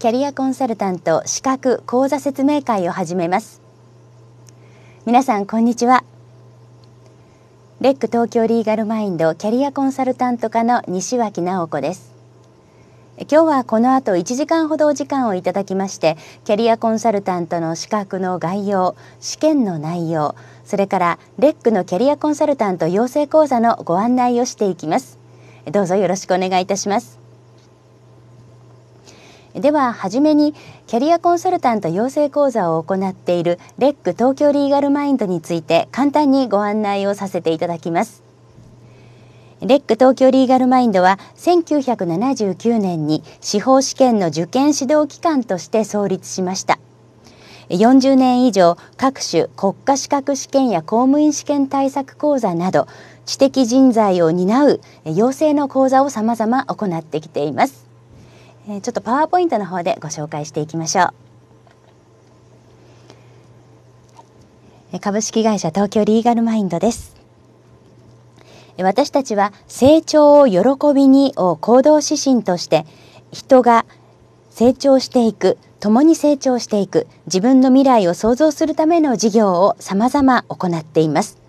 キャリアコンサルタント資格講座説明会を始めます皆さんこんにちはレック東京リーガルマインドキャリアコンサルタント課の西脇直子です今日はこの後1時間ほどお時間をいただきましてキャリアコンサルタントの資格の概要試験の内容それからレックのキャリアコンサルタント養成講座のご案内をしていきますどうぞよろしくお願いいたしますでは初めにキャリアコンサルタント養成講座を行っているレック東京リーガルマインドについて簡単にご案内をさせていただきますレック東京リーガルマインドは1979年に司法試験の受験指導機関として創立しました40年以上各種国家資格試験や公務員試験対策講座など知的人材を担う養成の講座を様々行ってきていますえちょっとパワーポイントの方でご紹介していきましょう。株式会社東京リーガルマインドです。私たちは成長を喜びにを行動指針として人が成長していく共に成長していく自分の未来を創造するための事業をさまざま行っています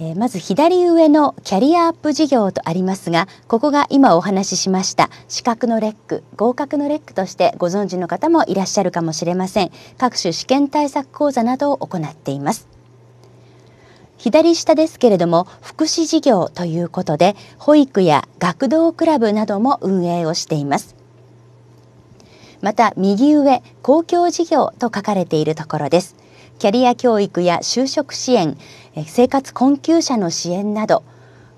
えまず左上のキャリアアップ事業とありますがここが今お話ししました資格のレック合格のレックとしてご存知の方もいらっしゃるかもしれません各種試験対策講座などを行っています左下ですけれども福祉事業ということで保育や学童クラブなども運営をしていますまた右上公共事業と書かれているところですキャリア教育や就職支援生活困窮者の支援など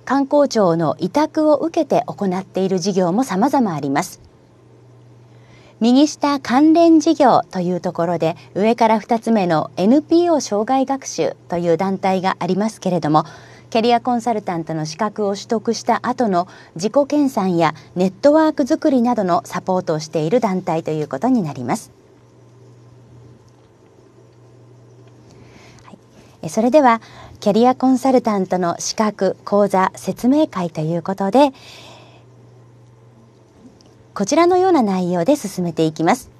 観光庁の委託を受けて行っている事業も様々あります右下関連事業というところで上から2つ目の NPO 障害学習という団体がありますけれどもキャリアコンサルタントの資格を取得した後の自己研鑽やネットワーク作りなどのサポートをしている団体ということになります。それではキャリアコンサルタントの資格講座説明会ということでこちらのような内容で進めていきます。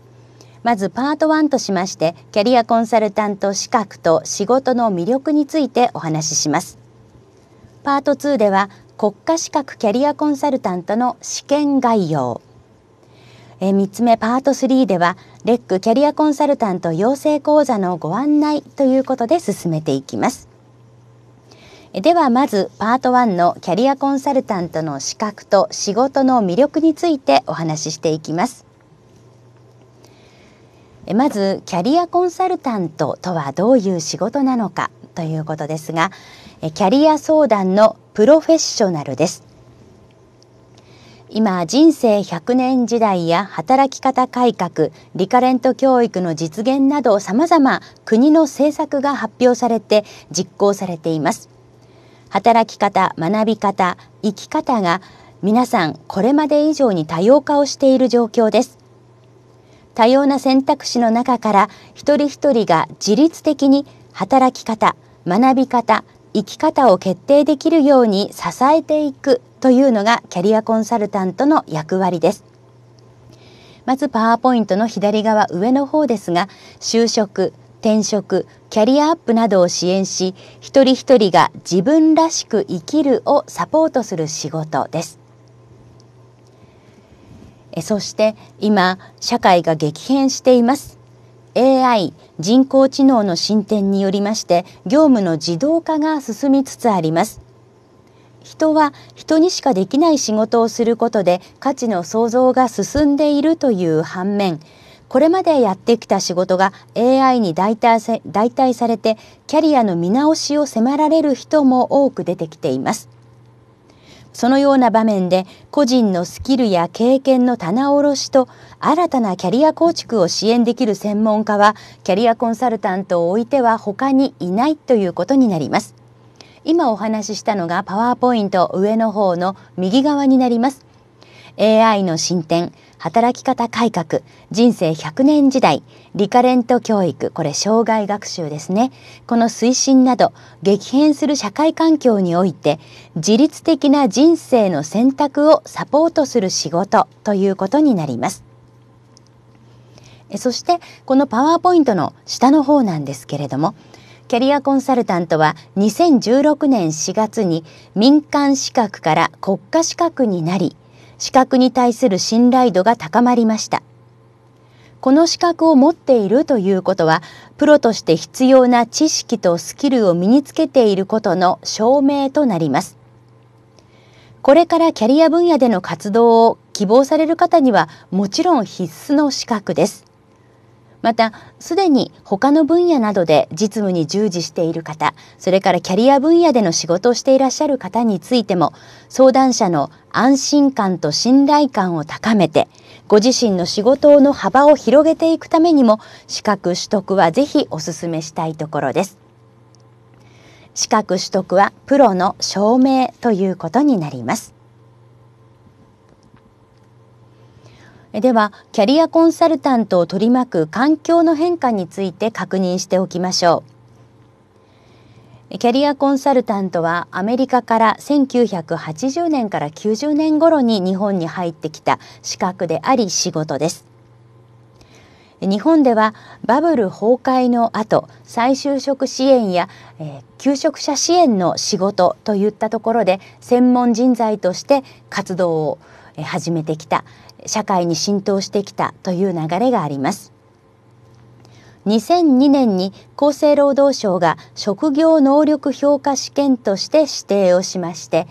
まずパート1としましてキャリアコンサルタント資格と仕事の魅力についてお話しします。パート2では国家資格キャリアコンサルタントの試験概要え3つ目パート3ではレックキャリアコンサルタント養成講座のご案内ということで進めていきます。ではまずパート1のキャリアコンサルタントの資格と仕事の魅力についてお話ししていきます。まずキャリアコンサルタントとはどういう仕事なのかということですがキャリア相談のプロフェッショナルです。今人生100年時代や働き方改革リカレント教育の実現などさまざま国の政策が発表されて実行されています働き方学び方生き方が皆さんこれまで以上に多様化をしている状況です多様な選択肢の中から一人一人が自律的に働き方学び方生き方を決定できるように支えていくというのがキャリアコンサルタントの役割です。まずパワーポイントの左側上の方ですが、就職、転職、キャリアアップなどを支援し、一人一人が自分らしく生きるをサポートする仕事です。そして今、社会が激変しています。AI 人工知能の進展によりまして業務の自動化が進みつつあります人は人にしかできない仕事をすることで価値の創造が進んでいるという反面これまでやってきた仕事が AI に代替代替されてキャリアの見直しを迫られる人も多く出てきていますそのような場面で個人のスキルや経験の棚卸しと新たなキャリア構築を支援できる専門家はキャリアコンサルタントを置いては他にいないということになります。今お話ししたのがパワーポイント上の方の右側になります。AI の進展、働き方改革人生100年時代リカレント教育これ障害学習ですねこの推進など激変する社会環境において自律的な人生の選択をサポートする仕事ということになります。そしてこのパワーポイントの下の方なんですけれどもキャリアコンサルタントは2016年4月に民間資格から国家資格になり資格に対する信頼度が高まりました。この資格を持っているということは、プロとして必要な知識とスキルを身につけていることの証明となります。これからキャリア分野での活動を希望される方にはもちろん必須の資格です。またすでに他の分野などで実務に従事している方それからキャリア分野での仕事をしていらっしゃる方についても相談者の安心感と信頼感を高めてご自身の仕事の幅を広げていくためにも資格取得はぜひお勧めしたいところです。資格取得はプロの証明ということになります。ではキャリアコンサルタントを取り巻く環境の変化について確認しておきましょうキャリアコンサルタントはアメリカから1980年から90年頃に日本に入ってきた資格であり仕事です日本ではバブル崩壊の後再就職支援や、えー、求職者支援の仕事といったところで専門人材として活動を始めてきた社会に浸透してきたという流れがあります。2002年に厚生労働省が職業能力評価試験として指定をしまして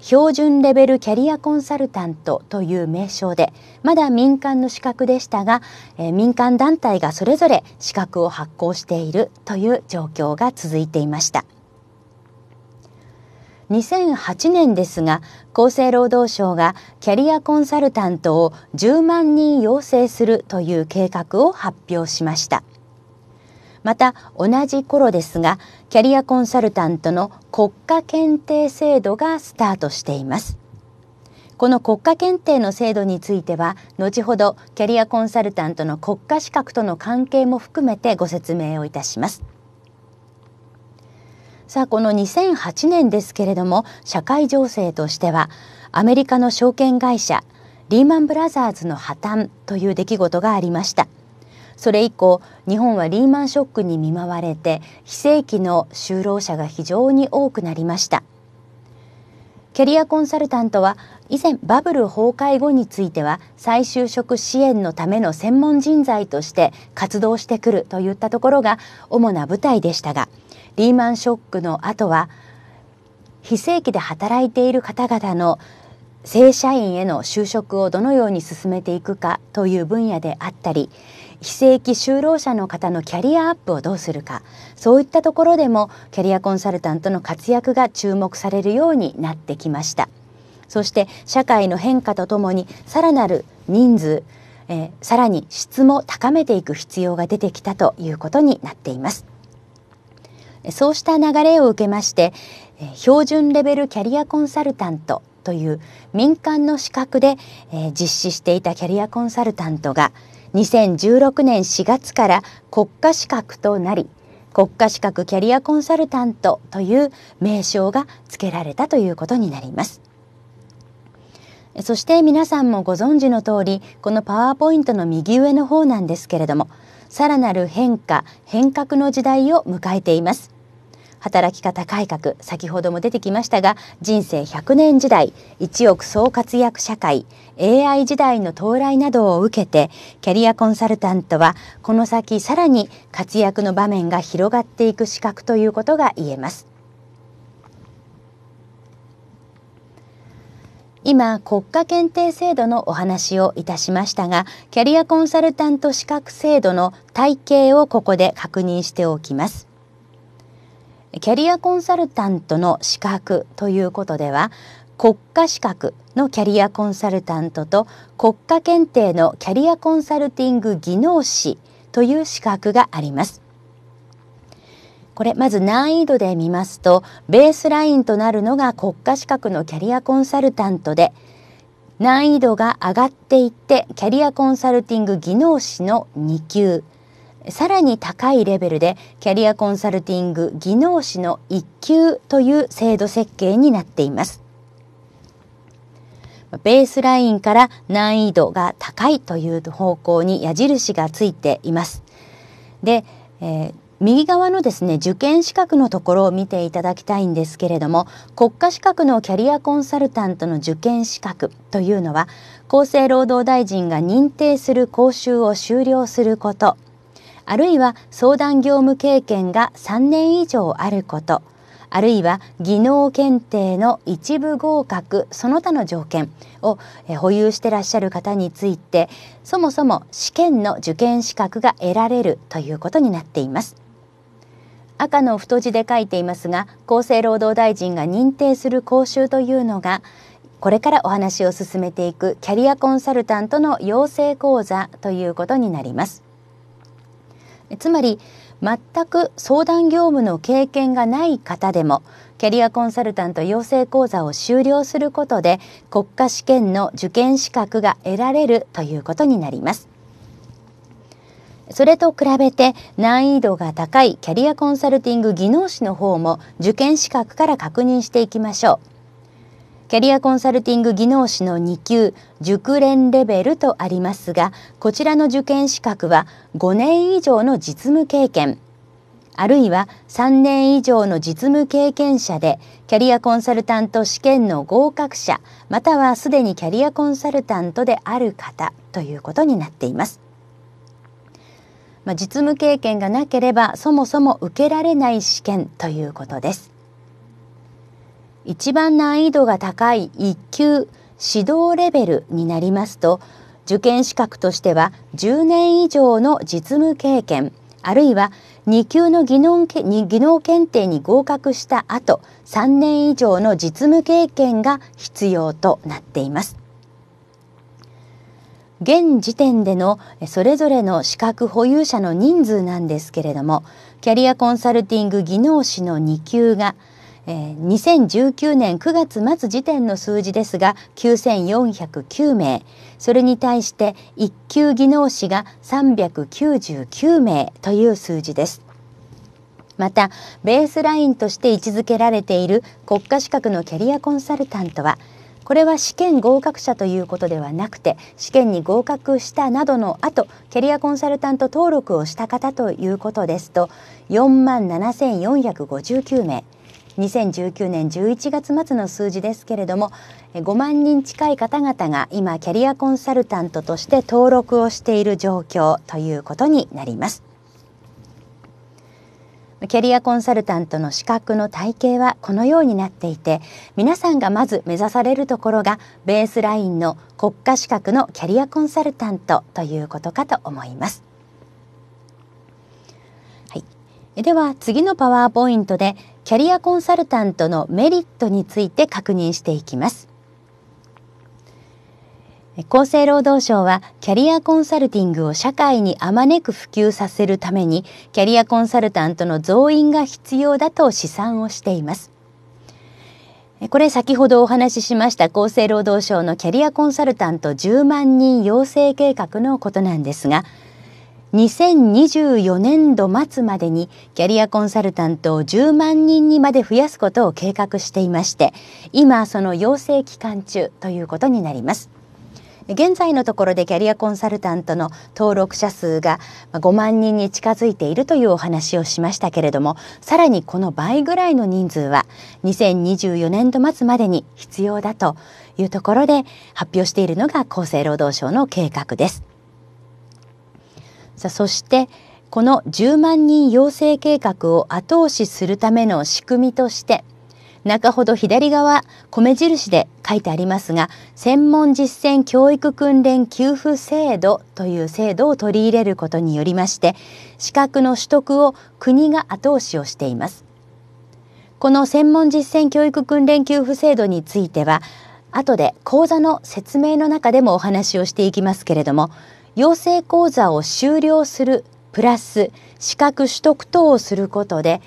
標準レベルキャリアコンサルタントという名称でまだ民間の資格でしたが、え民間団体がそれぞれ資格を発行しているという状況が続いていました。2008年ですが厚生労働省がキャリアコンサルタントを10万人養成するという計画を発表しましたまた同じ頃ですがキャリアコンサルタントの国家検定制度がスタートしていますこの国家検定の制度については後ほどキャリアコンサルタントの国家資格との関係も含めてご説明をいたしますさあこの2008年ですけれども社会情勢としてはアメリカの証券会社リーマン・ブラザーズの破綻という出来事がありましたそれ以降日本はリーマンショックに見舞われて非正規の就労者が非常に多くなりましたキャリアコンサルタントは以前バブル崩壊後については再就職支援のための専門人材として活動してくるといったところが主な舞台でしたがリーマンショックの後は非正規で働いている方々の正社員への就職をどのように進めていくかという分野であったり非正規就労者の方のキャリアアップをどうするかそういったところでもキャリアコンサルタントの活躍が注目されるようになってきましたそして社会の変化とともにさらなる人数、えー、さらに質も高めていく必要が出てきたということになっていますそうした流れを受けまして標準レベルキャリアコンサルタントという民間の資格で実施していたキャリアコンサルタントが2016年4月から国家資格となり国家資格キャリアコンサルタントという名称が付けられたということになります。そして皆さんもご存知の通りこのパワーポイントの右上の方なんですけれどもさらなる変化変革の時代を迎えています。働き方改革先ほども出てきましたが人生100年時代一億総活躍社会 AI 時代の到来などを受けてキャリアコンサルタントはこの先さらに活躍の場面が広がっていく資格ということが言えます。今国家検定制度のお話をいたしましたがキャリアコンサルタント資格制度の体系をここで確認しておきます。キャリアコンサルタントの資格ということでは国家資格のキャリアコンサルタントと国家検定のキャリアコンサルティング技能士という資格があります。これまず難易度で見ますとベースラインとなるのが国家資格のキャリアコンサルタントで難易度が上がっていってキャリアコンサルティング技能士の2級さらに高いレベルでキャリアコンサルティング技能士の一級という制度設計になっています。ベースラインから難易度が高いという方向に矢印がついています。で、えー、右側のですね受験資格のところを見ていただきたいんですけれども国家資格のキャリアコンサルタントの受験資格というのは厚生労働大臣が認定する講習を終了することあるいは相談業務経験が3年以上あることあるいは技能検定の一部合格その他の条件を保有してらっしゃる方についてそもそも試験の受験資格が得られるということになっています。赤の太字で書いていますが厚生労働大臣が認定する講習というのがこれからお話を進めていくキャリアコンサルタントの養成講座ということになります。つまり全く相談業務の経験がない方でもキャリアコンサルタント養成講座を修了することで国家試験の受験資格が得られるということになります。それと比べて難易度が高いキャリアコンサルティング技能士の方も受験資格から確認していきましょう。キャリアコンサルティング技能士の2級熟練レベルとありますがこちらの受験資格は5年以上の実務経験あるいは3年以上の実務経験者でキャリアコンサルタント試験の合格者またはすでにキャリアコンサルタントである方ということになっています。まあ、実務経験がなければそもそも受けられない試験ということです。一番難易度が高い1級指導レベルになりますと受験資格としては10年以上の実務経験あるいは2級の技能技能検定に合格した後3年以上の実務経験が必要となっています。現時点でのそれぞれの資格保有者の人数なんですけれどもキャリアコンサルティング技能士の2級が「えー、2019年9月末時点の数字ですが9409名それに対して1級技能士が399名という数字です。またベースラインとして位置づけられている国家資格のキャリアコンサルタントはこれは試験合格者ということではなくて試験に合格したなどの後キャリアコンサルタント登録をした方ということですと4万7459名2019年11月末の数字ですけれども5万人近い方々が今キャリアコンサルタントとして登録をしている状況ということになります。キャリアコンサルタントの資格の体系はこのようになっていて皆さんがまず目指されるところがベースラインの国家資格のキャリアコンサルタントということかと思います。はい、では次のパワーポイントでキャリアコンサルタントのメリットについて確認していきます。厚生労働省はキャリアコンサルティングを社会にあまねく普及させるためにキャリアコンサルタントの増員が必要だと試算をしています。これ先ほどお話ししました厚生労働省のキャリアコンサルタント10万人養成計画のことなんですが2024年度末までにキャリアコンサルタントを10万人にまで増やすことを計画していまして今その養成期間中ということになります。現在のところでキャリアコンサルタントの登録者数が5万人に近づいているというお話をしましたけれどもさらにこの倍ぐらいの人数は2024年度末までに必要だというところで発表しているのが厚生労働省の計画です。さあそしてこの10万人養成計画を後押しするための仕組みとして中ほど左側米印で書いてありますが専門実践教育訓練給付制度という制度を取り入れることによりまして資格の取得を国が後押しをしていますこの専門実践教育訓練給付制度については後で講座の説明の中でもお話をしていきますけれども養成講座を修了するプラス資格取得等をすることで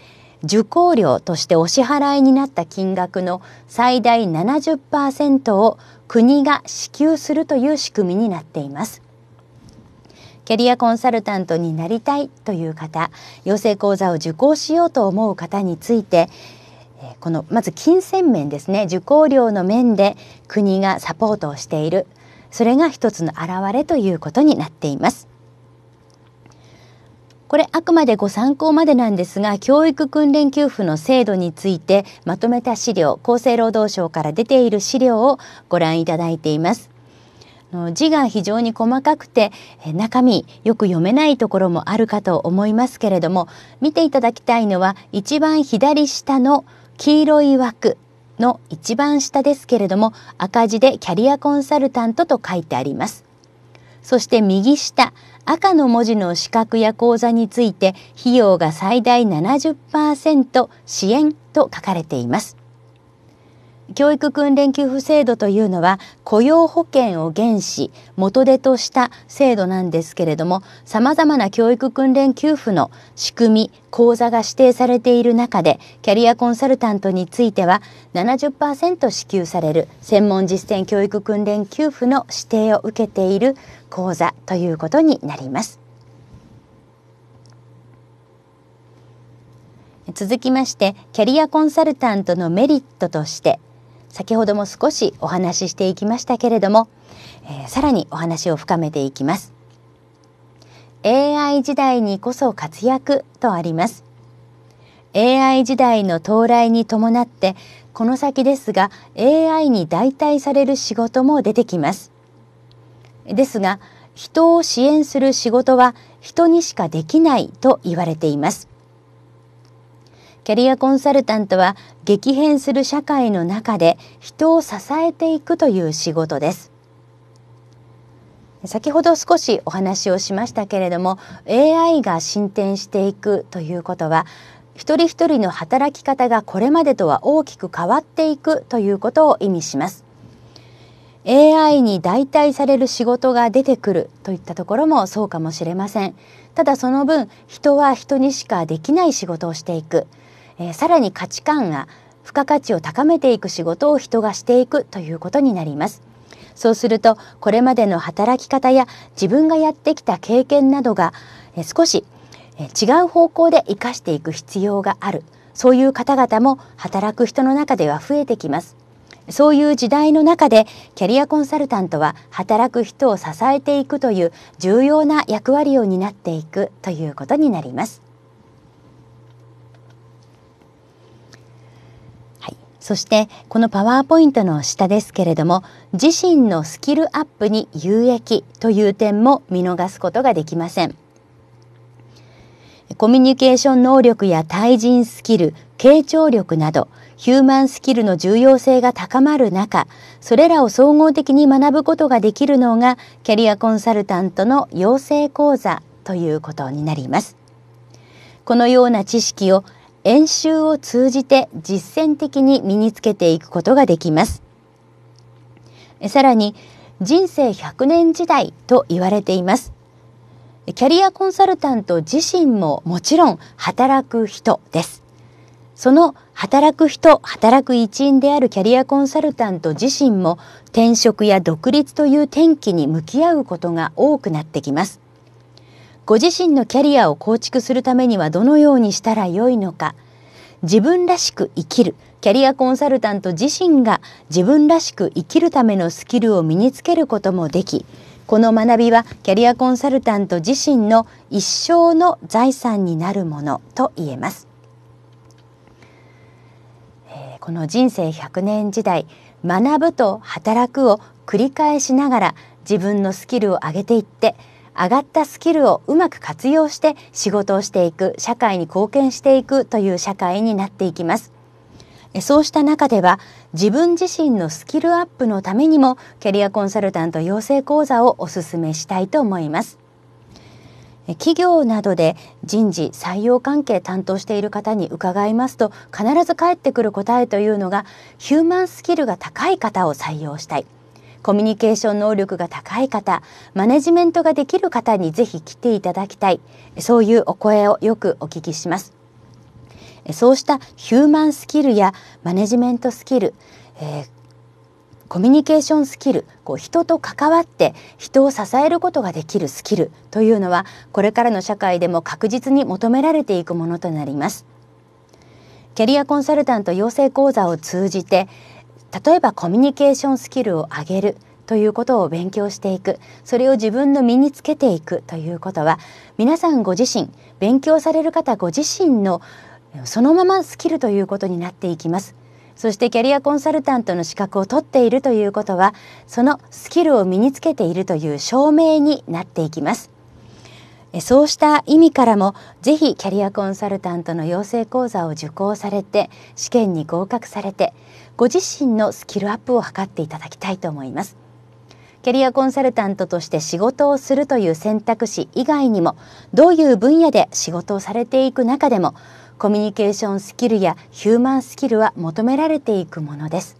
受講料としてお支払いになった金額の最大70%を国が支給するという仕組みになっています。キャリアコンサルタントになりたいという方養成講座を受講しようと思う方についてこのまず金銭面ですね受講料の面で国がサポートをしているそれが一つの表れということになっています。これあくまでご参考までなんですが教育訓練給付の制度についてまとめた資料厚生労働省から出ている資料をご覧いただいています。字が非常に細かくて中身よく読めないところもあるかと思いますけれども見ていただきたいのは一番左下の黄色い枠の一番下ですけれども赤字でキャリアコンサルタントと書いてあります。そして右下赤の文字の資格や講座について費用が最大70%支援と書かれています。教育訓練給付制度というのは雇用保険を原資元手とした制度なんですけれどもさまざまな教育訓練給付の仕組み口座が指定されている中でキャリアコンサルタントについては70%支給される専門実践教育訓練給付の指定を受けている講座ということになります。続きましてキャリアコンサルタントのメリットとして先ほども少しお話ししていきましたけれども、えー、さらにお話を深めていきます AI 時代にこそ活躍とあります AI 時代の到来に伴ってこの先ですが AI に代替される仕事も出てきますですが人を支援する仕事は人にしかできないと言われていますキャリアコンサルタントは激変する社会の中で人を支えていくという仕事です。先ほど少しお話をしましたけれども AI が進展していくということは一人一人の働き方がこれまでとは大きく変わっていくということを意味します。AI に代替される仕事が出てくるといったところもそうかもしれません。ただその分人は人にしかできない仕事をしていく。えー、さらに価値観が付加価値を高めていく仕事を人がしていくということになります。そうするとこれまでの働き方や自分がやってきた経験などが少し違う方向で生かしていく必要があるそういう方々も働く人の中では増えてきます。そういう時代の中でキャリアコンサルタントは働く人を支えていくという重要な役割を担っていくということになります。そしてこのパワーポイントの下ですけれども自身のスキルアップに有益という点も見逃すことができません。コミュニケーション能力や対人スキル、傾聴力などヒューマンスキルの重要性が高まる中、それらを総合的に学ぶことができるのがキャリアコンサルタントの養成講座ということになります。このような知識を演習を通じて実践的に身につけていくことができます。さらに人生100年時代と言われています。キャリアコンサルタント自身ももちろん働く人です。その働く人、働く一員であるキャリアコンサルタント自身も転職や独立という転機に向き合うことが多くなってきます。ご自身のキャリアを構築するためにはどのようにしたらよいのか自分らしく生きるキャリアコンサルタント自身が自分らしく生きるためのスキルを身につけることもできこの学びはキャリアコンサルタント自身の一生の財産になるものと言えます。えー、この人生100年時代学ぶと働くを繰り返しながら自分のスキルを上げていって上がったスキルをうまく活用して仕事をしていく社会に貢献していくという社会になっていきますそうした中では自分自身のスキルアップのためにもキャリアコンサルタント養成講座をお勧めしたいと思います企業などで人事採用関係担当している方に伺いますと必ず返ってくる答えというのがヒューマンスキルが高い方を採用したいコミュニケーション能力が高い方マネジメントができる方にぜひ来ていただきたいそういうお声をよくお聞きします。そうしたヒューマンスキルやマネジメントスキル、えー、コミュニケーションスキルこう人と関わって人を支えることができるスキルというのはこれからの社会でも確実に求められていくものとなります。キャリアコンサルタント養成講座を通じて例えばコミュニケーションスキルを上げるということを勉強していくそれを自分の身につけていくということは皆さんご自身勉強される方ご自身のそのままスキルということになっていきます。そしてキャリアコンサルタントの資格を取っているということはそのスキルを身につけているという証明になっていきます。そうした意味からもぜひキャリアコンサルタントの養成講座を受講されて試験に合格されてご自身のスキルアップを図っていただきたいと思います。キャリアコンサルタントとして仕事をするという選択肢以外にもどういう分野で仕事をされていく中でもコミュニケーションスキルやヒューマンスキルは求められていくものです。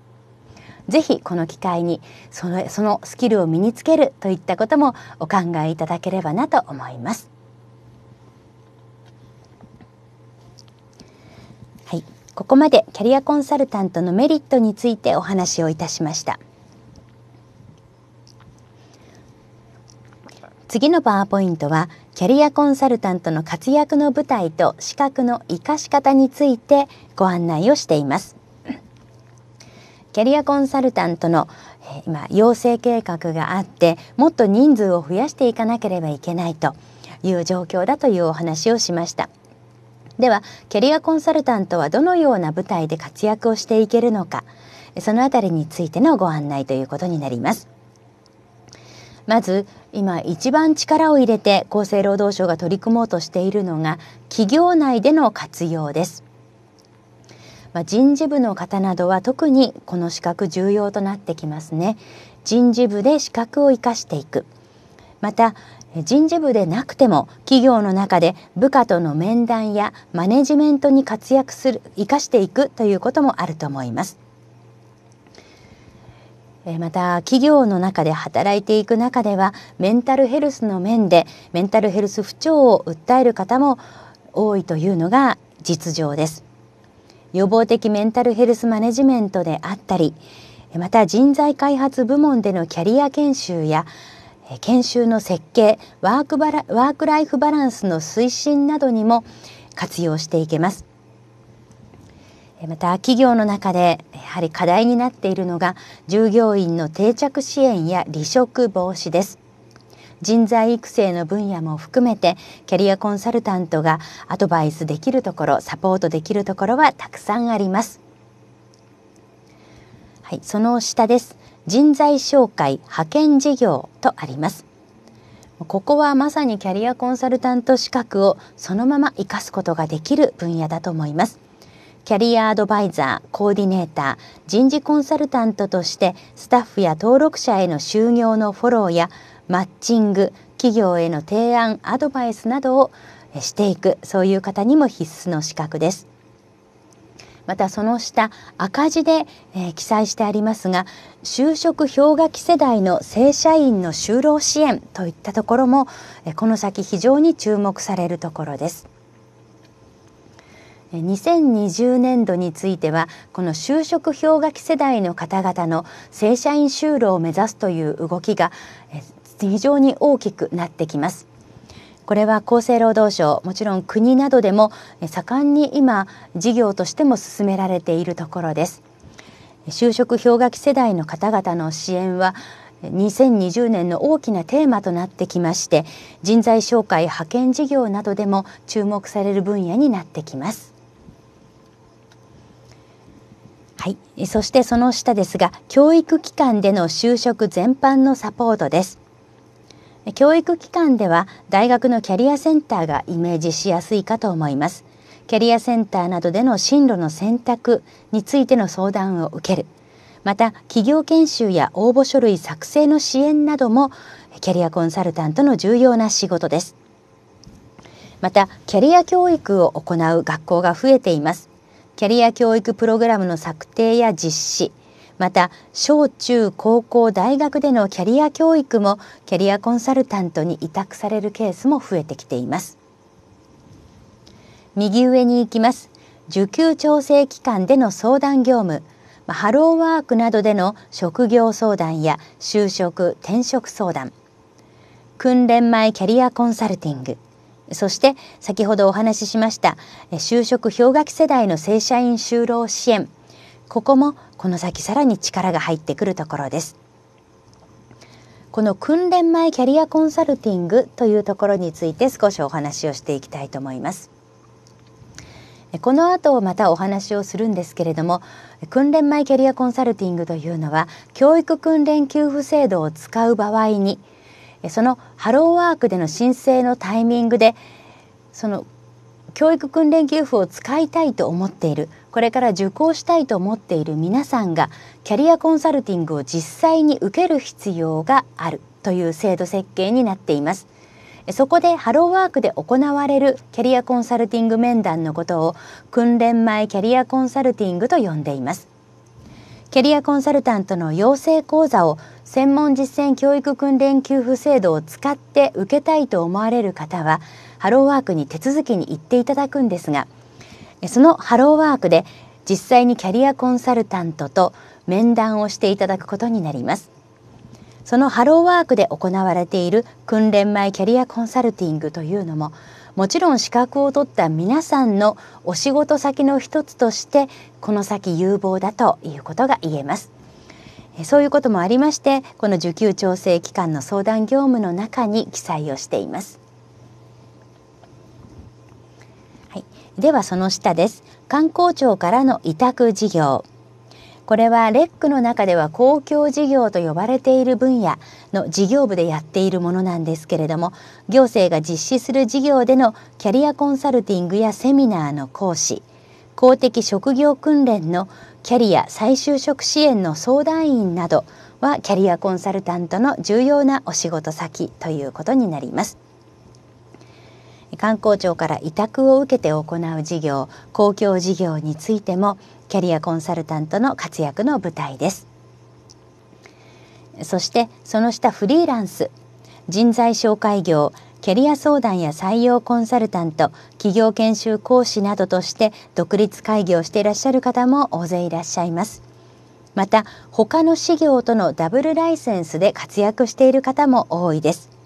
ぜひこの機会にそのそのスキルを身につけるといったこともお考えいただければなと思います。はい、ここまでキャリアコンサルタントのメリットについてお話をいたしました次のパワーポイントはキャリアコンサルタントの活躍の舞台と資格の生かし方についてご案内をしていますキャリアコンサルタントの今養成計画があってもっと人数を増やしていかなければいけないという状況だというお話をしましたではキャリアコンサルタントはどのような舞台で活躍をしていけるのかそのあたりについてのご案内ということになります。まず今一番力を入れて厚生労働省が取り組もうとしているのが企業内での活用です。まあ、人事部の方などは特にこの資格重要となってきますね。人事部で資格を生かしていく。また人事部でなくても企業の中で部下との面談やマネジメントに活躍する生かしていくということもあると思います。また企業の中で働いていく中ではメンタルヘルスの面でメンタルヘルス不調を訴える方も多いというのが実情です予防的メンタルヘルスマネジメントであったりまた人材開発部門でのキャリア研修や研修の設計ワークバラワークライフバランスの推進などにも活用していけますまた企業の中でやはり課題になっているのが従業員の定着支援や離職防止です人材育成の分野も含めてキャリアコンサルタントがアドバイスできるところサポートできるところはたくさんありますはい、その下です人材紹介派遣事業とあります。ここはまさにキャリアコンサルタント資格をそのまま活かすことができる分野だと思います。キャリアアドバイザー、コーディネーター、人事コンサルタントとしてスタッフや登録者への就業のフォローやマッチング、企業への提案、アドバイスなどをしていく、そういう方にも必須の資格です。またその下赤字で、えー、記載してありますが就職氷河期世代の正社員の就労支援といったところも、えー、この先非常に注目されるところです。2020年度についてはこの就職氷河期世代の方々の正社員就労を目指すという動きが非常に大きくなってきます。これは厚生労働省もちろん国などでも盛んに今事業としても進められているところです就職氷河期世代の方々の支援は2020年の大きなテーマとなってきまして人材紹介派遣事業などでも注目される分野になってきますはい、そしてその下ですが教育機関での就職全般のサポートです教育機関では大学のキャリアセンターがイメージしやすいかと思います。キャリアセンターなどでの進路の選択についての相談を受ける。また企業研修や応募書類作成の支援などもキャリアコンサルタントの重要な仕事ですまたキャリア教育を行う学校が増えていますキャリア教育プログラムの策定や実施また小中高校大学でのキャリア教育もキャリアコンサルタントに委託されるケースも増えてきています右上に行きます受給調整機関での相談業務ハローワークなどでの職業相談や就職・転職相談訓練前キャリアコンサルティングそして先ほどお話ししました就職氷河期世代の正社員就労支援ここもこの先さらに力が入ってくるところです。この訓練前キャリアコンサルティングというところについて少しお話をしていきたいと思います。この後またお話をするんですけれども訓練前キャリアコンサルティングというのは教育訓練給付制度を使う場合にそのハローワークでの申請のタイミングでその教育訓練給付を使いたいと思っているこれから受講したいと思っている皆さんがキャリアコンサルティングを実際に受ける必要があるという制度設計になっています。そこでハローワークで行われるキャリアコンサルティング面談のことを訓練前キャリアコンサルティングと呼んでいます。キャリアコンサルタントの養成講座を専門実践教育訓練給付制度を使って受けたいと思われる方はハローワークに手続きに行っていただくんですがそのハローワークで実際にキャリアコンサルタントと面談をしていただくことになりますそのハローワークで行われている訓練前キャリアコンサルティングというのももちろん資格を取った皆さんのお仕事先の一つとしてこの先有望だということが言えますそういうこともありましてこの受給調整機関の相談業務の中に記載をしていますではその下です。観光庁からの委託事業。これはレックの中では公共事業と呼ばれている分野の事業部でやっているものなんですけれども行政が実施する事業でのキャリアコンサルティングやセミナーの講師公的職業訓練のキャリア再就職支援の相談員などはキャリアコンサルタントの重要なお仕事先ということになります。観光庁から委託を受けて行う事業公共事業についてもキャリアコンサルタントの活躍の舞台ですそしてその下フリーランス人材紹介業キャリア相談や採用コンサルタント企業研修講師などとして独立開業していらっしゃる方も大勢いらっしゃいますまた他の事業とのダブルライセンスで活躍している方も多いです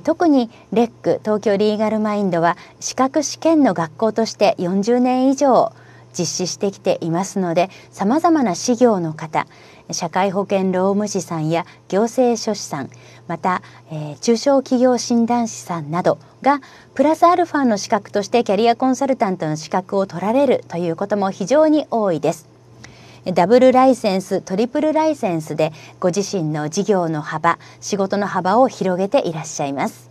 特にレック東京リーガルマインドは資格試験の学校として40年以上実施してきていますのでさまざまな事業の方社会保険労務士さんや行政書士さんまた、えー、中小企業診断士さんなどがプラスアルファの資格としてキャリアコンサルタントの資格を取られるということも非常に多いです。ダブルライセンストリプルライセンスでご自身の事業の幅仕事の幅を広げていらっしゃいます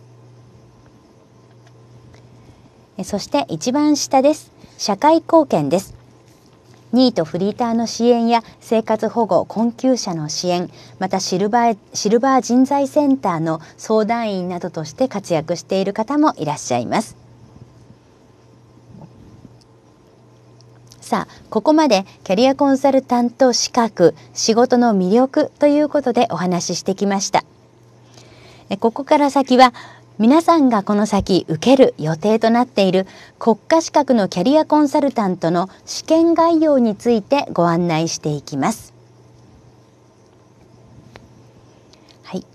そして一番下です社会貢献ですニートフリーターの支援や生活保護困窮者の支援またシルバーシルバー人材センターの相談員などとして活躍している方もいらっしゃいますさあここまでキャリアコンサルタント資格仕事の魅力ということでお話ししてきましたここから先は皆さんがこの先受ける予定となっている国家資格のキャリアコンサルタントの試験概要についてご案内していきます。はい、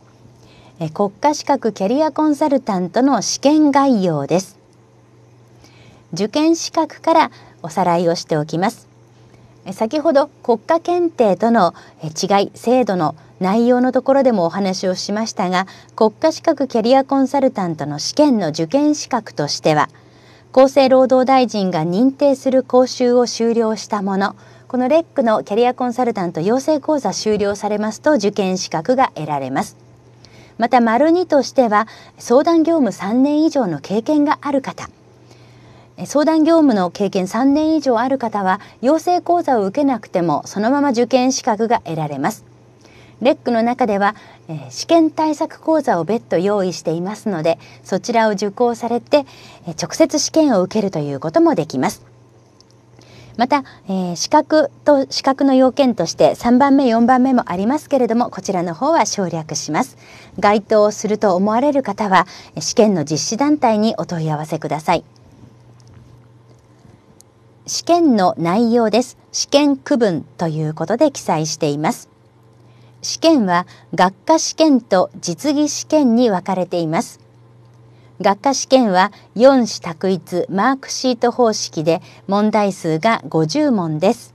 え国家資格キャリアコンサルタントの試験概要です。受験資格からおさらいをしておきます先ほど国家検定との違い制度の内容のところでもお話をしましたが国家資格キャリアコンサルタントの試験の受験資格としては厚生労働大臣が認定する講習を修了したものこのレックのキャリアコンサルタント養成講座終了されますと受験資格が得られますまた丸2としては相談業務3年以上の経験がある方相談業務の経験3年以上ある方は養成講座を受けなくてもそのまま受験資格が得られます。レックの中では、えー、試験対策講座を別途用意していますのでそちらを受講されて、えー、直接試験を受けるということもできます。また、えー、資格と資格の要件として3番目4番目もありますけれどもこちらの方は省略します該当すると思われる方は試験の実施団体にお問い合わせください。試験の内容です。試験区分ということで記載しています。試験は学科試験と実技試験に分かれています。学科試験は4種択一マークシート方式で問題数が50問です。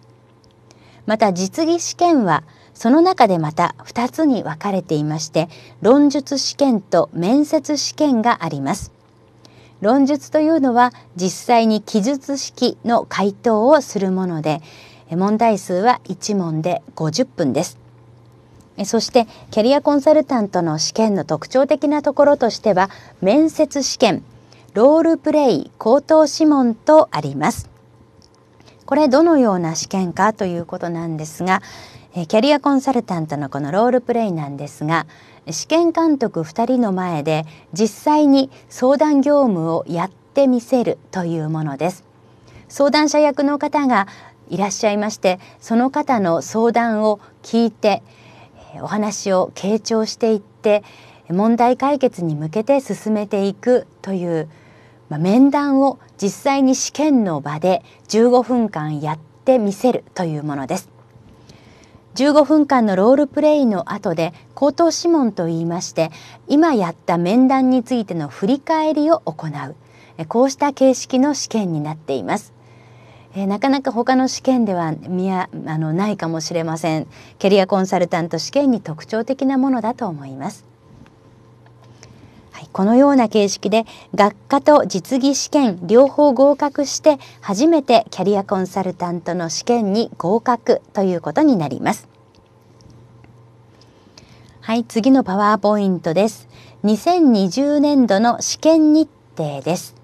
また実技試験はその中でまた2つに分かれていまして論述試験と面接試験があります。論述というのは実際に記述式の回答をするもので問題数は1問で50分です。そしてキャリアコンサルタントの試験の特徴的なところとしては面接試験ロールプレイ口頭諮問とあります。これどのような試験かということなんですがキャリアコンサルタントのこのロールプレイなんですが試験監督2人の前で実際に相談業務をやってみせるというものです相談者役の方がいらっしゃいましてその方の相談を聞いてお話を傾聴していって問題解決に向けて進めていくという、まあ、面談を実際に試験の場で15分間やってみせるというものです。15分間のロールプレイの後で口頭諮問と言いまして今やった面談についての振り返りを行うこうした形式の試験になっています。えなかなか他の試験では見やあのないかもしれませんキャリアコンサルタント試験に特徴的なものだと思いますこのような形式で学科と実技試験両方合格して初めてキャリアコンサルタントの試験に合格ということになります。はい、次のパワーポイントです。2020年度の試験日程です。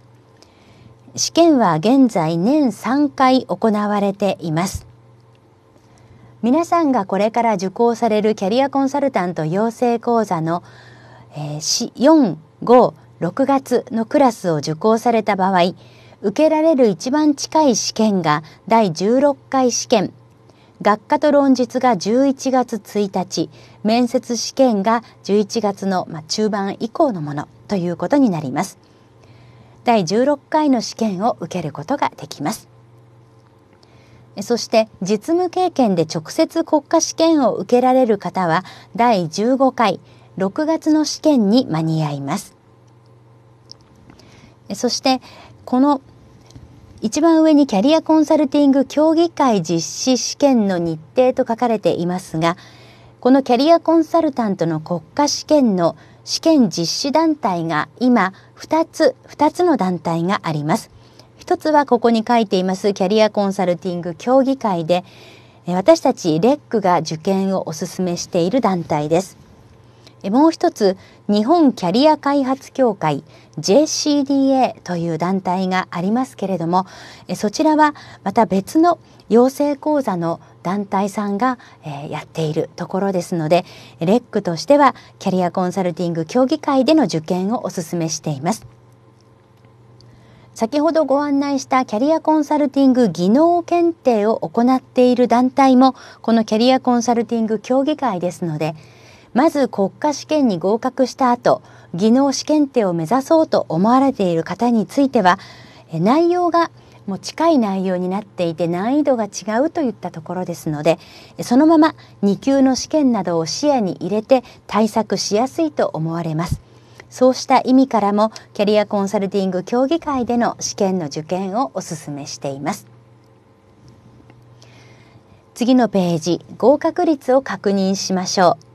試験は現在年3回行われています。皆さんがこれから受講されるキャリアコンサルタント養成講座の、えー、4 5、6月のクラスを受講された場合、受けられる一番近い試験が第16回試験、学科と論述が11月1日、面接試験が11月の、まあ、中盤以降のものということになります。第16回の試験を受けることができます。そして実務経験で直接国家試験を受けられる方は第15回6月の試験に間に合いますそしてこの一番上にキャリアコンサルティング協議会実施試験の日程と書かれていますがこのキャリアコンサルタントの国家試験の試験実施団体が今2つ2つの団体があります一つはここに書いていますキャリアコンサルティング協議会で私たちレックが受験をおすすめしている団体ですもう一つ日本キャリア開発協会 JCDA という団体がありますけれどもそちらはまた別の養成講座の団体さんが、えやっているところですのでレックとしてはキャリアコンサルティング協議会での受験をお勧めしています。先ほどご案内したキャリアコンサルティング技能検定を行っている団体もこのキャリアコンサルティング協議会ですのでまず国家試験に合格した後技能試験定を目指そうと思われている方については内容がもう近い内容になっていて難易度が違うといったところですのでそのまま2級の試験などを視野に入れて対策しやすいと思われます。そうした意味からもキャリアコンサルティング協議会での試験の受験をお勧めしています。次のページ合格率を確認しましょう。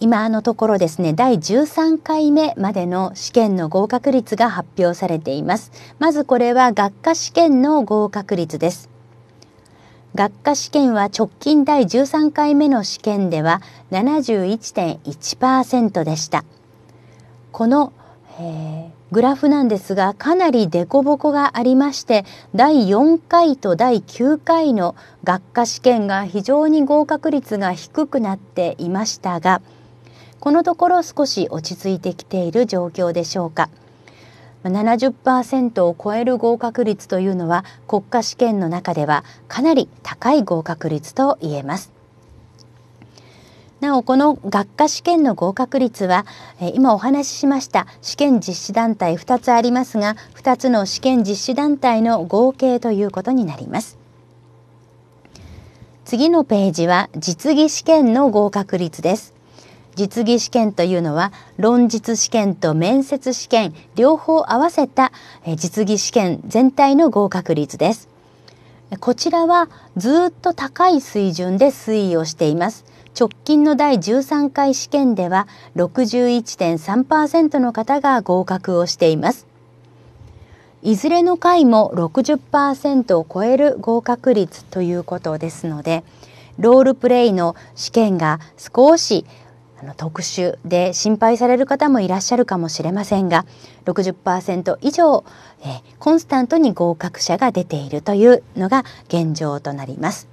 今のところですね第13回目までの試験の合格率が発表されていますまずこれは学科試験の合格率です学科試験は直近第13回目の試験では71.1%でしたこの、えー、グラフなんですがかなり凸凹がありまして第4回と第9回の学科試験が非常に合格率が低くなっていましたがこのところ少し落ち着いてきている状況でしょうか。70%を超える合格率というのは国家試験の中ではかなり高い合格率と言えます。なおこの学科試験の合格率は今お話ししました試験実施団体2つありますが2つの試験実施団体の合計ということになります。次のページは実技試験の合格率です。実技試験というのは論述試験と面接試験両方合わせた実技試験全体の合格率です。こちらはずっと高い水準で推移をしています。直近の第13回試験では61.3%の方が合格をしています。いずれの回も60%を超える合格率ということですので、ロールプレイの試験が少しの特殊で心配される方もいらっしゃるかもしれませんが60%以上、えコンスタントに合格者が出ているというのが現状となります。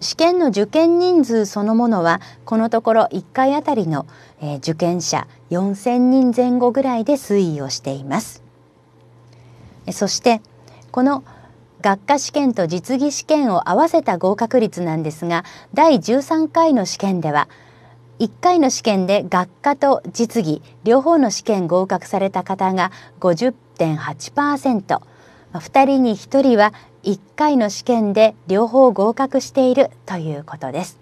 試験の受験人数そのものはこのところ1回あたりの、えー、受験者4,000人前後ぐらいで推移をしています。そしてこの学科試験と実技試験を合わせた合格率なんですが第13回の試験では1回の試験で学科と実技両方の試験合格された方が50.8%、2人に1人は1回の試験で両方合格しているということです。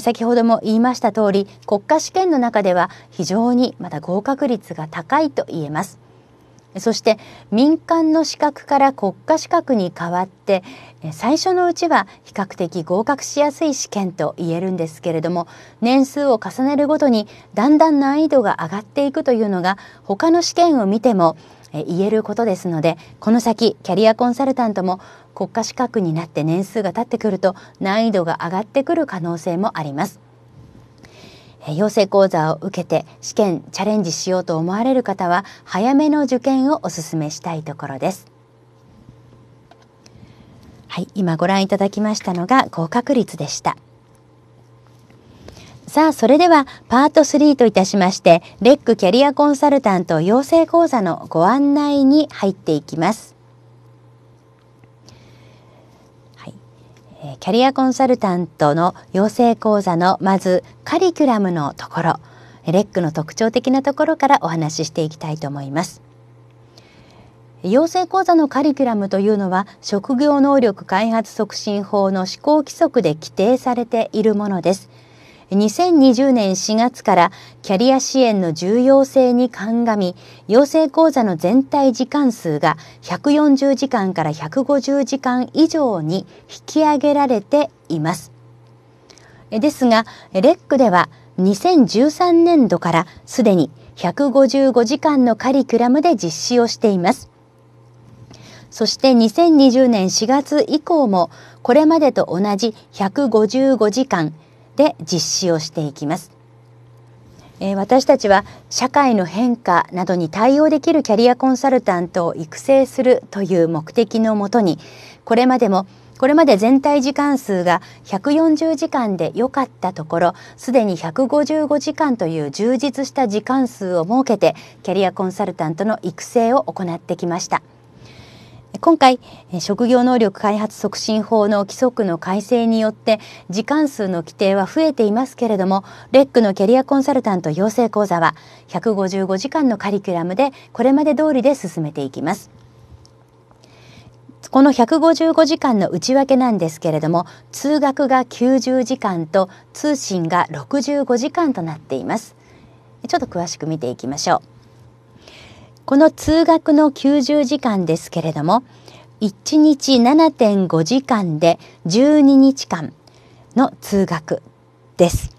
先ほども言いました通り国家試験の中では非常にまた合格率が高いと言えます。そして民間の資格から国家資格に変わって最初のうちは比較的合格しやすい試験と言えるんですけれども年数を重ねるごとにだんだん難易度が上がっていくというのが他の試験を見ても言えることですのでこの先キャリアコンサルタントも国家資格になって年数が経ってくると難易度が上がってくる可能性もあります。養成講座を受けて試験チャレンジしようと思われる方は早めの受験をお勧めしたいところです。はい、今ご覧いただきましたのが合格率でした。さあ、それではパート3といたしまして、レックキャリアコンサルタント養成講座のご案内に入っていきます。キャリアコンサルタントの養成講座のまずカリキュラムのところレックの特徴的なところからお話ししていきたいと思います。養成講座のカリキュラムというのは職業能力開発促進法の施行規則で規定されているものです。2020年4月からキャリア支援の重要性に鑑み、養成講座の全体時間数が140時間から150時間以上に引き上げられています。ですが、レックでは2013年度からすでに155時間のカリキュラムで実施をしています。そして2020年4月以降もこれまでと同じ155時間て実施をしていきます。え私たちは社会の変化などに対応できるキャリアコンサルタントを育成するという目的のもとにこれまでもこれまで全体時間数が140時間で良かったところすでに155時間という充実した時間数を設けてキャリアコンサルタントの育成を行ってきました。今回職業能力開発促進法の規則の改正によって時間数の規定は増えていますけれどもレックのキャリアコンサルタント養成講座は155時間のカリキュラムでこれまで通りで進めていきます。この155時間の内訳なんですけれども通学が90時間と通信が65時間となっています。ちょっと詳しく見ていきましょう。この通学の90時間ですけれども1日7.5時間で12日間の通学です。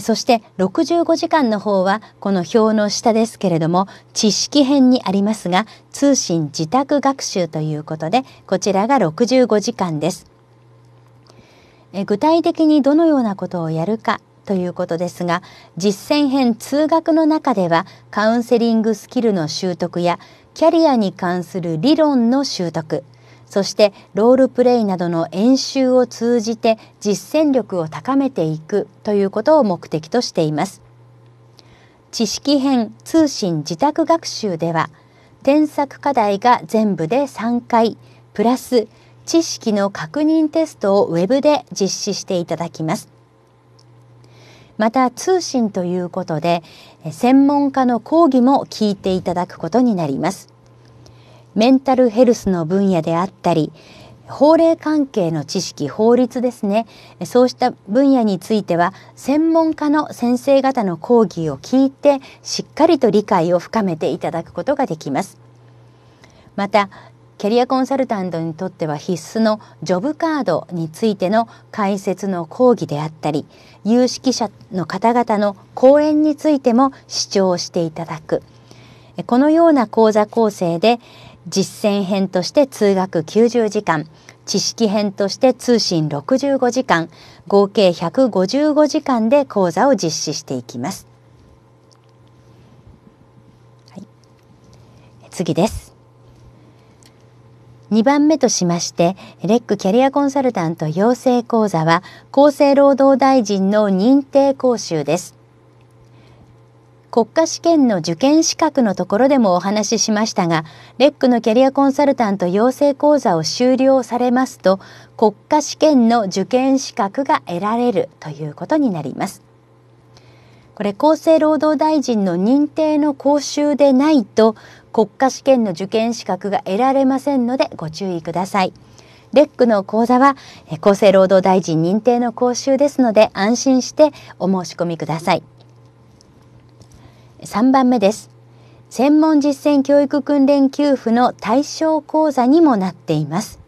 そして65時間の方はこの表の下ですけれども知識編にありますが通信自宅学習ということでこちらが65時間です。具体的にどのようなことをやるかということですが実践編通学の中ではカウンセリングスキルの習得やキャリアに関する理論の習得そしてロールプレイなどの演習を通じて実践力を高めていくということを目的としています。知識編通信自宅学習では添削課題が全部で3回プラス知識の確認テストをウェブで実施していただきます。また通信ということで専門家の講義も聞いていただくことになります。メンタルヘルスの分野であったり法令関係の知識法律ですねそうした分野については専門家の先生方の講義を聞いてしっかりと理解を深めていただくことができます。またキャリアコンサルタントにとっては必須のジョブカードについての解説の講義であったり有識者の方々の講演についても視聴していただくこのような講座構成で実践編として通学90時間知識編として通信65時間合計155時間で講座を実施していきます。はい、次です。2番目としまして、レックキャリアコンサルタント養成講座は、厚生労働大臣の認定講習です。国家試験の受験資格のところでもお話ししましたが、レックのキャリアコンサルタント養成講座を修了されますと、国家試験の受験資格が得られるということになります。これ厚生労働大臣の認定の講習でないと国家試験の受験資格が得られませんのでご注意ください。レックの講座は厚生労働大臣認定の講習ですので安心してお申し込みください。3番目です。専門実践教育訓練給付の対象講座にもなっています。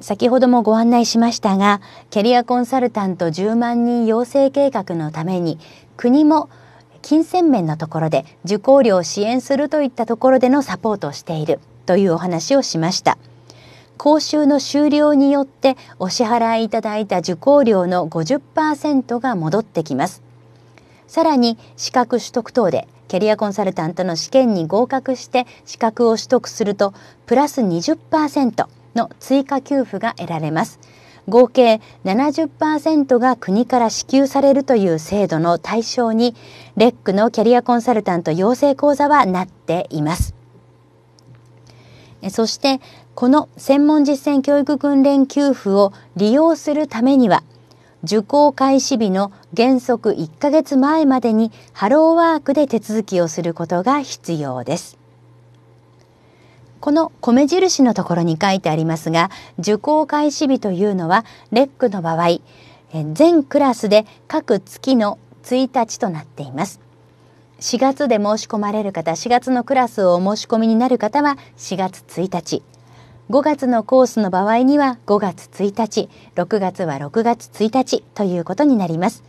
先ほどもご案内しましたがキャリアコンサルタント10万人養成計画のために国も金銭面のところで受講料を支援するといったところでのサポートをしているというお話をしました。講習の終了によってお支払いいただいた受講料の50%が戻ってきます。さらに資格取得等でキャリアコンサルタントの試験に合格して資格を取得するとプラス20%の追加給付が得られます。合計70%が国から支給されるという制度の対象にレックのキャリアコンサルタント養成講座はなっています。そしてこの専門実践教育訓練給付を利用するためには受講開始日の原則1ヶ月前までにハローワークで手続きをすることが必要です。この米印のところに書いてありますが受講開始日というのはレックの場合全クラスで各月の1日となっています4月で申し込まれる方4月のクラスをお申し込みになる方は4月1日5月のコースの場合には5月1日6月は6月1日ということになります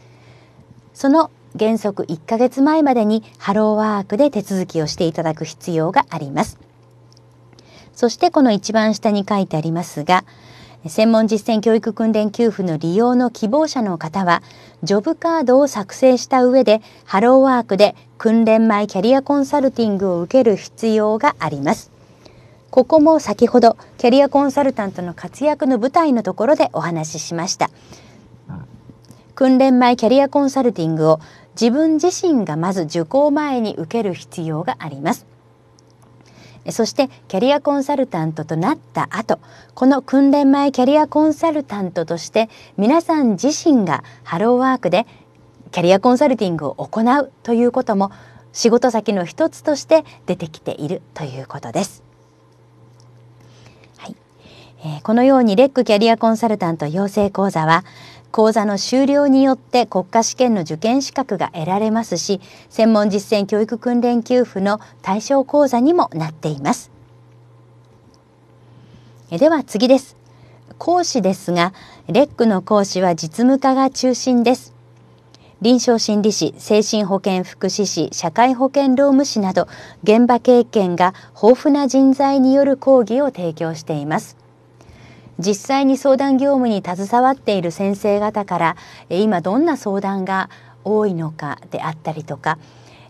その原則1ヶ月前までにハローワークで手続きをしていただく必要がありますそしてこの一番下に書いてありますが専門実践教育訓練給付の利用の希望者の方はジョブカードを作成した上でハローワークで訓練前キャリアコンサルティングを受ける必要があります。ここも先ほどキャリアコンサルタントの活躍の舞台のところでお話ししました。訓練前キャリアコンサルティングを自分自身がまず受講前に受ける必要があります。そしてキャリアコンサルタントとなった後この訓練前キャリアコンサルタントとして皆さん自身がハローワークでキャリアコンサルティングを行うということも仕事先の一つとして出てきているということです。はいえこのようにレックキャリアコンサルタント養成講座は講座の終了によって国家試験の受験資格が得られますし専門実践教育訓練給付の対象講座にもなっていますでは次です講師ですがレックの講師は実務家が中心です臨床心理士、精神保健福祉士、社会保険労務士など現場経験が豊富な人材による講義を提供しています。実際に相談業務に携わっている先生方から今どんな相談が多いのかであったりとか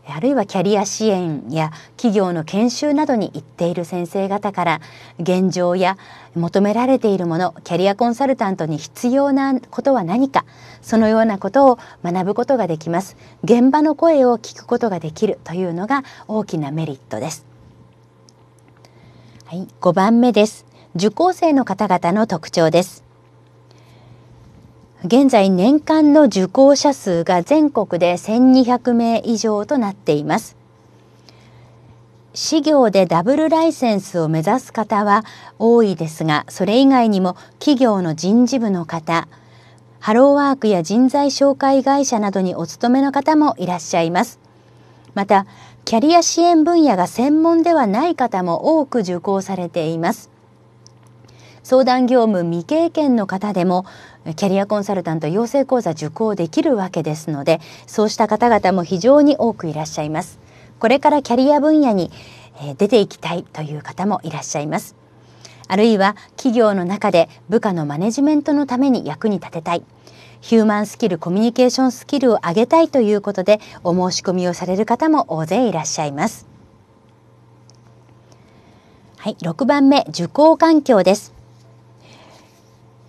あるいはキャリア支援や企業の研修などに行っている先生方から現状や求められているものキャリアコンサルタントに必要なことは何かそのようなことを学ぶことができます現場の声を聞くことができるというのが大きなメリットです、はい、5番目です受講生の方々の特徴です。現在年間の受講者数が全国で1200名以上となっています。事業でダブルライセンスを目指す方は多いですが、それ以外にも企業の人事部の方、ハローワークや人材紹介会社などにお勤めの方もいらっしゃいます。また、キャリア支援分野が専門ではない方も多く受講されています。相談業務未経験の方でもキャリアコンサルタント養成講座受講できるわけですのでそうした方々も非常に多くいらっしゃいますこれからキャリア分野に出ていきたいという方もいらっしゃいますあるいは企業の中で部下のマネジメントのために役に立てたいヒューマンスキルコミュニケーションスキルを上げたいということでお申し込みをされる方も大勢いらっしゃいますはい、6番目受講環境です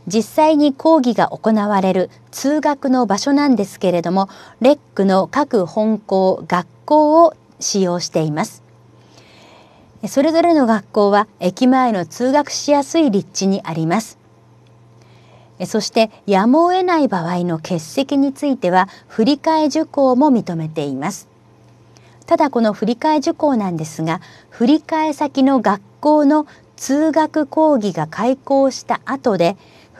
実際に講義が行われる通学の場所なんですけれどもレックの各本校学校を使用していますそれぞれの学校は駅前の通学しやすい立地にありますそしてやむを得ない場合の欠席については振り替え受講も認めていますただこの振り替え受講なんですが振り替え先の学校の通学講義が開校した後で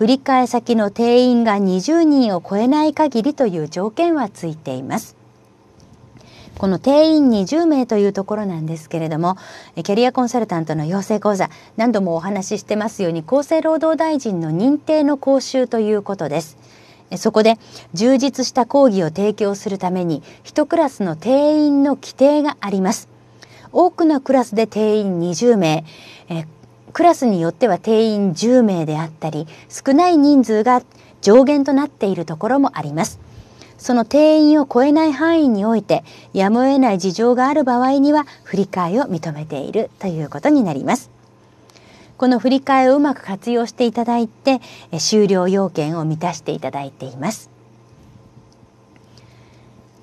振替先の定員が20人を超えない限りという条件はついています。この定員20名というところなんですけれどもキャリアコンサルタントの養成講座何度もお話ししてますように厚生労働大臣の認定の講習ということです。そこで充実した講義を提供するために1クラスの定員の規定があります。多くのクラスで定員20名、クラスによっては定員10名であったり少ない人数が上限となっているところもあります。その定員を超えない範囲においてやむを得ない事情がある場合には振り替えを認めているということになります。この振り替えをうまく活用していただいて終了要件を満たしていただいています。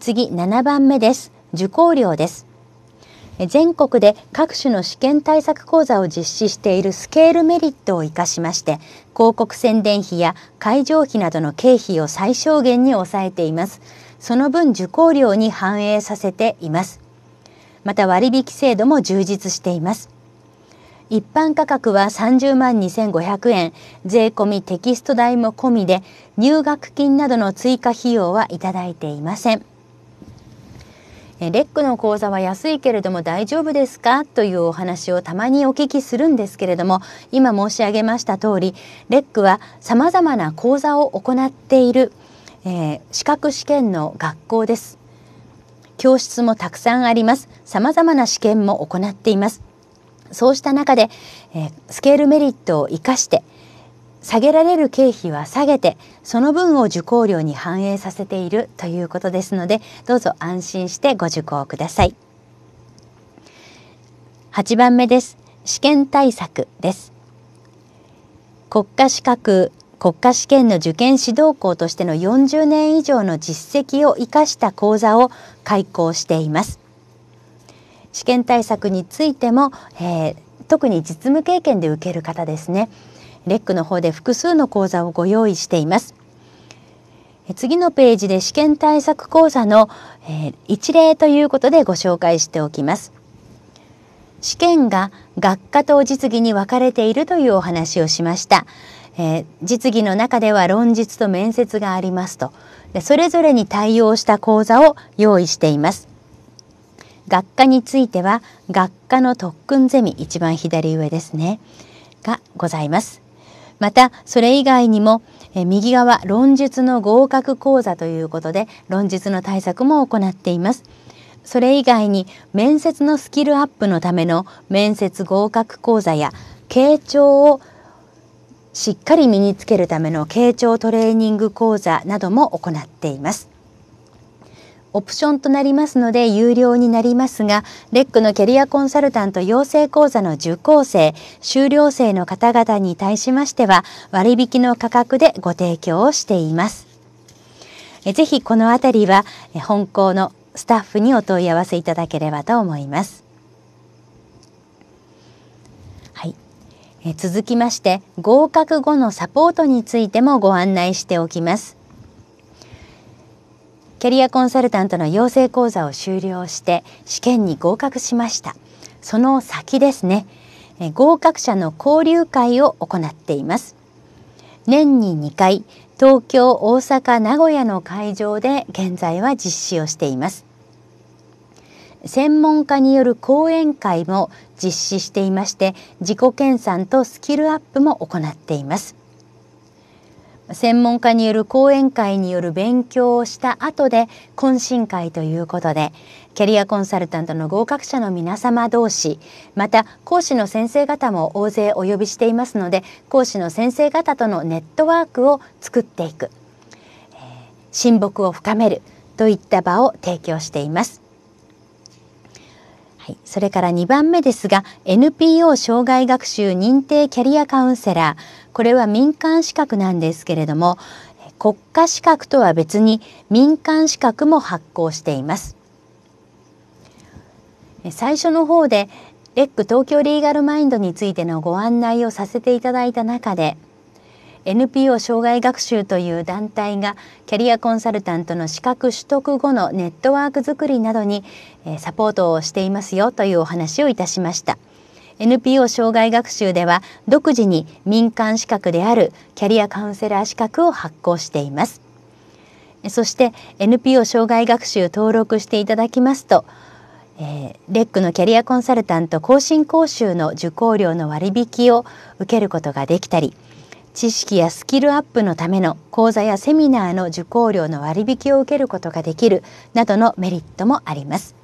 次7番目です。受講料です。全国で各種の試験対策講座を実施しているスケールメリットを生かしまして広告宣伝費や会場費などの経費を最小限に抑えていますその分受講料に反映させていますまた割引制度も充実しています一般価格は30万2500円税込テキスト代も込みで入学金などの追加費用はいただいていませんレックの講座は安いけれども大丈夫ですかというお話をたまにお聞きするんですけれども今申し上げました通りレックはさまざまな講座を行っている、えー、資格試験の学校です教室もたくさんありますさまざまな試験も行っていますそうした中で、えー、スケールメリットを生かして下げられる経費は下げてその分を受講料に反映させているということですのでどうぞ安心してご受講ください8番目です試験対策です国家資格国家試験の受験指導校としての40年以上の実績を生かした講座を開講しています試験対策についても、えー、特に実務経験で受ける方ですねレックの方で複数の講座をご用意しています。次のページで試験対策講座の、えー、一例ということでご紹介しておきます。試験が学科と実技に分かれているというお話をしました。えー、実技の中では論述と面接がありますとでそれぞれに対応した講座を用意しています学科については学科の特訓ゼミ一番左上ですねがございますまたそれ以外にも右側論述の合格講座ということで論述の対策も行っています。それ以外に面接のスキルアップのための面接合格講座や傾聴をしっかり身につけるための傾聴トレーニング講座なども行っています。オプションとなりますので有料になりますが、レックのキャリアコンサルタント養成講座の受講生、修了生の方々に対しましては、割引の価格でご提供をしています。えぜひこのあたりは、本校のスタッフにお問い合わせいただければと思います。はい、え続きまして、合格後のサポートについてもご案内しておきます。キャリアコンサルタントの養成講座を修了して試験に合格しましたその先ですね合格者の交流会を行っています年に2回東京大阪名古屋の会場で現在は実施をしています専門家による講演会も実施していまして自己研鑽とスキルアップも行っています専門家による講演会による勉強をした後で懇親会ということでキャリアコンサルタントの合格者の皆様同士また講師の先生方も大勢お呼びしていますので講師の先生方とのネットワークを作っていく、えー、親睦を深めるといった場を提供しています。い、それから2番目ですが NPO 障害学習認定キャリアカウンセラーこれは民間資格なんですけれども国家資格とは別に民間資格も発行しています最初の方でレック東京リーガルマインドについてのご案内をさせていただいた中で NPO 障害学習という団体がキャリアコンサルタントの資格取得後のネットワーク作りなどにサポートをしていますよというお話をいたしました。NPO 障害学習では独自に民間資格であるキャリアカウンセラー資格を発行しています。そして NPO 障害学習登録していただきますと、えー、レックのキャリアコンサルタント更新講習の受講料の割引を受けることができたり、知識やスキルアップのための講座やセミナーの受講料の割引を受けることができるなどのメリットもあります。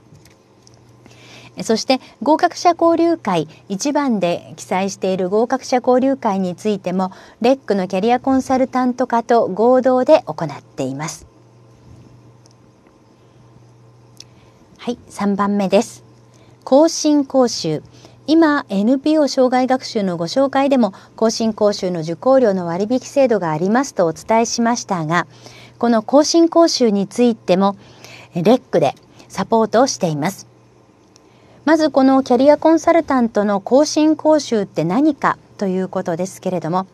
そして合格者交流会1番で記載している合格者交流会についてもレックのキャリアコンサルタント課と合同で行っています。はい、3番目です。更新講習今 NPO 障害学習のご紹介でも更新講習の受講料の割引制度がありますとお伝えしましたがこの更新講習についてもレックでサポートをしていますまずこのキャリアコンサルタントの更新講習って何かということですけれども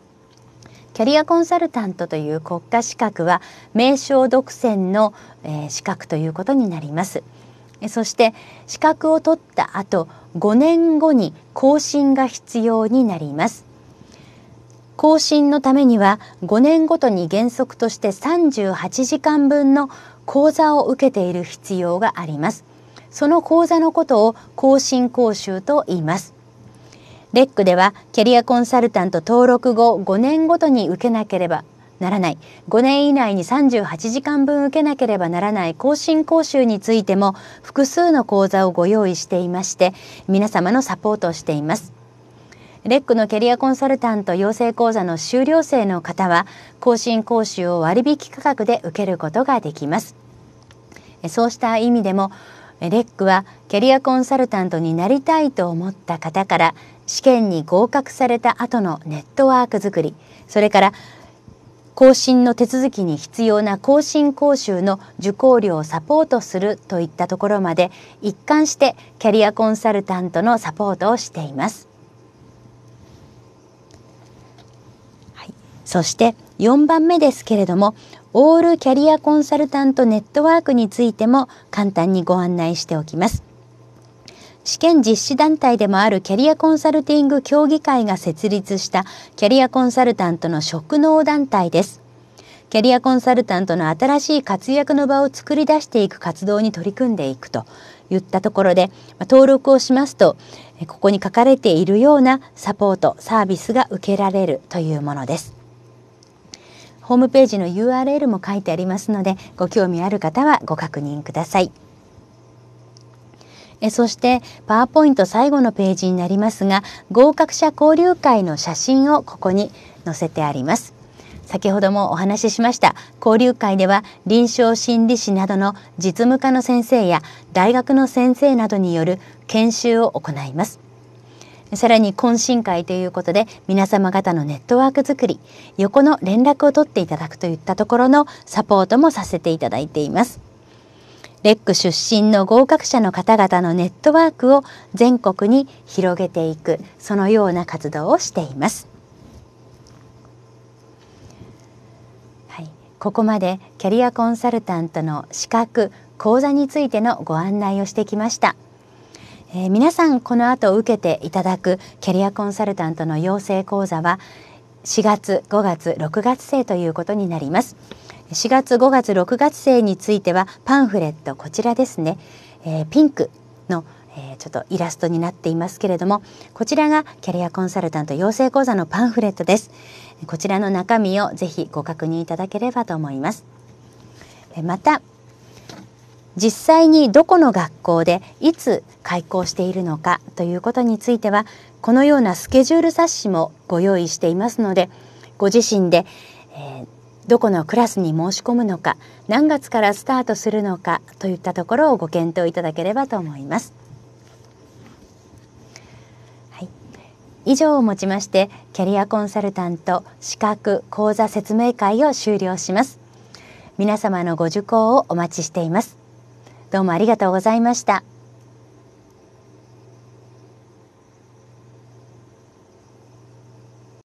キャリアコンサルタントという国家資格は名称独占の、え資格ということになります。そして資格を取った後5年後に更新が必要になります。更新のためには5年ごとに原則として38時間分の講座を受けている必要があります。その講座のことを更新講習と言います。レックではキャリアコンサルタント登録後5年ごとに受けなければならない5年以内に38時間分受けなければならない更新講習についても複数の講座をご用意していまして皆様のサポートをしています。レックのキャリアコンサルタント養成講座の修了生の方は更新講習を割引価格で受けることができます。そうした意味でもレックはキャリアコンサルタントになりたいと思った方から試験に合格された後のネットワーク作りそれから更新の手続きに必要な更新講習の受講料をサポートするといったところまで一貫してキャリアコンサルタントのサポートをしています。はい、そして4番目ですけれどもオールキャリアコンサルタントネットワークについても簡単にご案内しておきます。試験実施団体でもあるキャリアコンサルティング協議会が設立したキャリアコンサルタントの職能団体です。キャリアコンサルタントの新しい活躍の場を作り出していく活動に取り組んでいくといったところで、登録をしますと、ここに書かれているようなサポート、サービスが受けられるというものです。ホームページの URL も書いてありますので、ご興味ある方はご確認ください。えそしてパワーポイント最後のページになりますが合格者交流会の写真をここに載せてあります。先ほどもお話ししました交流会では臨床心理士などの実務家の先生や大学の先生などによる研修を行いますさらに懇親会ということで皆様方のネットワーク作り横の連絡を取っていただくといったところのサポートもさせていただいています。レック出身の合格者の方々のネットワークを全国に広げていくそのような活動をしています。はい、ここまでキャリアコンサルタントの資格講座についてのご案内をしてきました。えー、皆さんこの後受けていただくキャリアコンサルタントの養成講座は4月5月6月生ということになります。4月5月6月生についてはパンフレットこちらですね、えー、ピンクの、えー、ちょっとイラストになっていますけれどもこちらがキャリアコンサルタント養成講座のパンフレットですこちらの中身をぜひご確認いただければと思いますまた実際にどこの学校でいつ開校しているのかということについてはこのようなスケジュール冊子もご用意していますのでご自身で、えー、どこのクラスに申し込むのか何月からスタートするのかといったところをご検討いただければと思います。はい、以上をもちましてキャリアコンサルタント資格講座説明会を終了します。皆様のご受講をお待ちしています。どうもありがとうございました。